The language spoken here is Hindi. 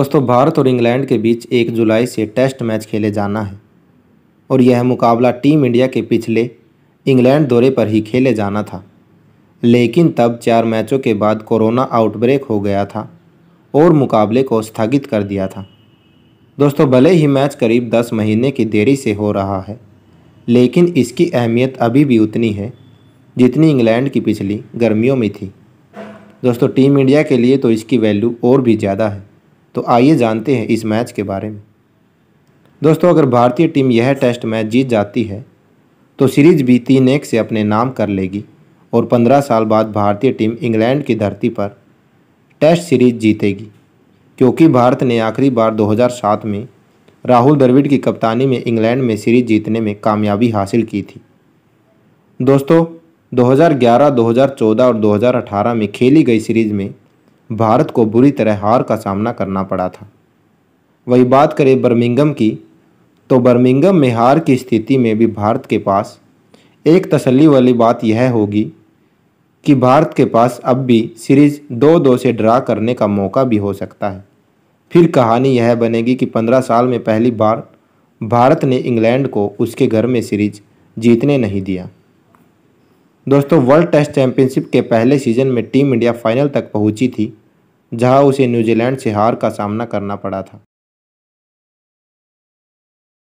दोस्तों भारत और इंग्लैंड के बीच एक जुलाई से टेस्ट मैच खेले जाना है और यह मुकाबला टीम इंडिया के पिछले इंग्लैंड दौरे पर ही खेले जाना था लेकिन तब चार मैचों के बाद कोरोना आउटब्रेक हो गया था और मुकाबले को स्थगित कर दिया था दोस्तों भले ही मैच करीब दस महीने की देरी से हो रहा है लेकिन इसकी अहमियत अभी भी उतनी है जितनी इंग्लैंड की पिछली गर्मियों में थी दोस्तों टीम इंडिया के लिए तो इसकी वैल्यू और भी ज़्यादा है तो आइए जानते हैं इस मैच के बारे में दोस्तों अगर भारतीय टीम यह टेस्ट मैच जीत जाती है तो सीरीज भी तीन एक से अपने नाम कर लेगी और पंद्रह साल बाद भारतीय टीम इंग्लैंड की धरती पर टेस्ट सीरीज जीतेगी क्योंकि भारत ने आखिरी बार 2007 में राहुल द्रविड़ की कप्तानी में इंग्लैंड में सीरीज जीतने में कामयाबी हासिल की थी दोस्तों 2011, 2014 और 2018 में खेली गई सीरीज में भारत को बुरी तरह हार का सामना करना पड़ा था वही बात करें बर्मिंगम की तो बर्मिंगम में हार की स्थिति में भी भारत के पास एक तसली वाली बात यह होगी कि भारत के पास अब भी सीरीज दो दो से ड्रा करने का मौका भी हो सकता है फिर कहानी यह बनेगी कि पंद्रह साल में पहली बार भारत ने इंग्लैंड को उसके घर में सीरीज जीतने नहीं दिया दोस्तों वर्ल्ड टेस्ट चैंपियनशिप के पहले सीजन में टीम इंडिया फाइनल तक पहुंची थी जहां उसे न्यूजीलैंड से हार का सामना करना पड़ा था